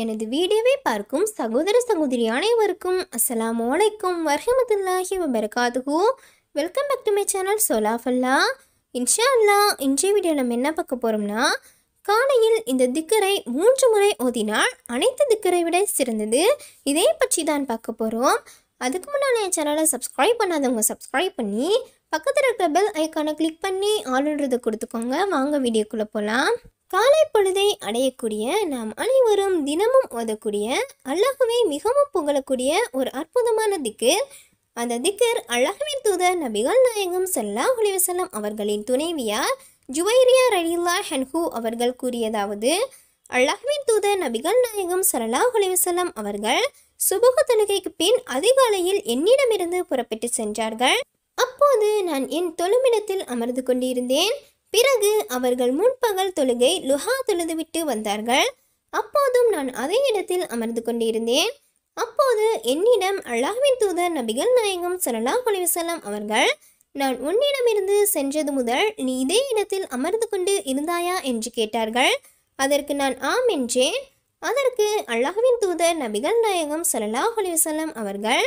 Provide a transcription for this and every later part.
எனது வீடியோவை பார்க்கும் சகோதர சகோதரி அனைவருக்கும் அஸ்லாம் வலைக்கும் வரஹமத்துல்லாஹி வபரகாதுகு welcome back to my channel அல்லா இன்ஷா அல்லா இன்றைய வீடியோ நம்ம என்ன பார்க்க போகிறோம்னா காலையில் இந்த திக்கரை மூன்று முறை ஓதினால் அனைத்து திக்கரை விட சிறந்தது இதை பற்றி தான் பார்க்க போகிறோம் அதுக்கு முன்னால் என் சேனலை சப்ஸ்கிரைப் பண்ணாதவங்க சப்ஸ்கிரைப் பண்ணி பக்கத்தில் இருக்கிற பெல் ஐக்கானை கிளிக் பண்ணி ஆளுன்றதை கொடுத்துக்கோங்க வாங்க வீடியோக்குள்ளே போகலாம் காலை பொழுதை அடையக்கூடிய நாம் அனைவரும் தினமும் ஓதக்கூடிய அல்லாஹுவை மிகவும் புகழக்கூடிய ஒரு அற்புதமான திக்கர் அந்த திக்கர் அல்லாஹுவின் தூதர் நபிகள் நாயகம் சல்லா உலிவசலம் அவர்களின் துணைவியார் ஜுவைரியா ரலில்லா ஹென்ஹூ அவர்கள் கூறியதாவது அல்லாஹுவின் தூதர் நபிகள் நாயகம் சல்லா உலிவசலம் அவர்கள் சுபுக தொழுகைக்கு பின் அதிகாலையில் என்னிடமிருந்து புறப்பட்டு சென்றார்கள் அப்போது நான் என் தொழுமிடத்தில் அமர்ந்து கொண்டிருந்தேன் பிறகு அவர்கள் முன்பகல் தொழுகை லுஹா தொழுதுவிட்டு வந்தார்கள் அப்போதும் நான் அதே இடத்தில் அமர்ந்து கொண்டிருந்தேன் அப்போது என்னிடம் அல்லாஹின் தூதர் நபிகள் நாயகம் சல்லா குலிவசலம் அவர்கள் நான் உன்னிடமிருந்து சென்றது முதல் நீ இதே இடத்தில் அமர்ந்து கொண்டு இருந்தாயா என்று கேட்டார்கள் அதற்கு நான் ஆம் என்றேன் அதற்கு அல்லாஹ்வின் தூதர் நபிகள் நாயகம் சல்லா அலிவசலம் அவர்கள்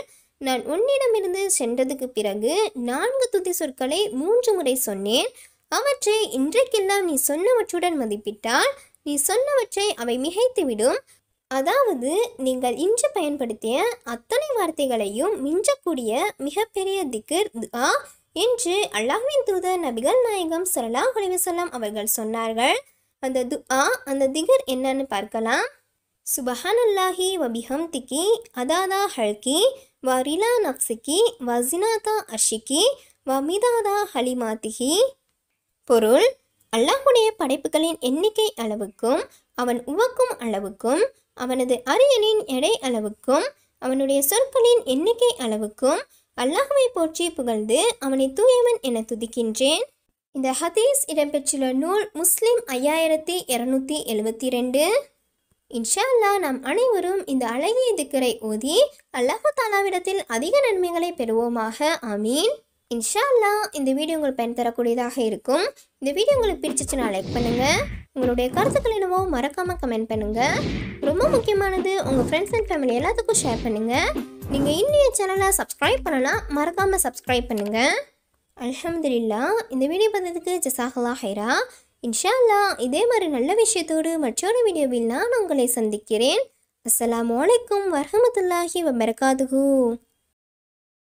நான் உன்னிடமிருந்து சென்றதுக்கு பிறகு நான்கு துதி சொற்களை மூன்று முறை சொன்னேன் அவற்றை இன்றைக்கெல்லாம் நீ சொன்னவற்றுடன் மதிப்பிட்டால் நீ சொன்னவற்றை அவை மிகைத்துவிடும் அதாவது நீங்கள் இன்று பயன்படுத்திய அத்தனை வார்த்தைகளையும் மிஞ்சக்கூடிய மிகப்பெரிய திகர் ஆ என்று அல்லாஹ்வின் தூதர் நபிகள் நாயகம் சல்லா சொல்லலாம் அவர்கள் சொன்னார்கள் அந்த து ஆ அந்த திகர் என்னன்னு பார்க்கலாம் சுபஹான் அல்லாஹி வபிஹம் திக்கி அதாதா ஹல்கி வரிலா நப்சிக்கி வசினாதா அஷிக்கி வமிதாதா ஹலிமாத்திகி பொருள் அல்லாஹுடைய படைப்புகளின் எண்ணிக்கை அளவுக்கும் அவன் உவக்கும் அளவுக்கும் அவனது அரியலின் எடை அளவுக்கும் அவனுடைய சொற்களின் எண்ணிக்கை அளவுக்கும் அல்லாஹுவை போற்றி புகழ்ந்து அவனை தூயவன் என துதிக்கின்றேன் இந்த ஹதீஸ் இடம்பெற்றுள்ள நூல் முஸ்லிம் ஐயாயிரத்தி இரநூத்தி எழுபத்தி ரெண்டு இன்ஷா அல்லா நாம் அனைவரும் இந்த அழகிய திக்கரை ஓதி அல்லாஹு தாலாவிடத்தில் அதிக நன்மைகளை பெறுவோமாக ஆமீன் இன்ஷால்லாம் இந்த வீடியோ உங்களுக்கு பயன் தரக்கூடியதாக இருக்கும் இந்த வீடியோ உங்களுக்கு பிடிச்சிச்சுன்னா லைக் பண்ணுங்கள் உங்களுடைய கருத்துக்கள் என்னவோ மறக்காமல் கமெண்ட் பண்ணுங்கள் ரொம்ப முக்கியமானது உங்கள் ஃப்ரெண்ட்ஸ் அண்ட் ஃபேமிலி எல்லாத்துக்கும் ஷேர் பண்ணுங்கள் நீங்கள் இன்னைய சேனலை சப்ஸ்கிரைப் பண்ணலாம் மறக்காமல் சப்ஸ்கிரைப் பண்ணுங்கள் அலமதுல்லா இந்த வீடியோ பார்த்ததுக்கு ஜசாகலா ஹைரா இன்ஷா இதே மாதிரி நல்ல விஷயத்தோடு மற்றொரு வீடியோவில் நான் உங்களை சந்திக்கிறேன் அஸ்லாம் வலைக்கம் வரமத்துல்லாஹி வரகாதுகூ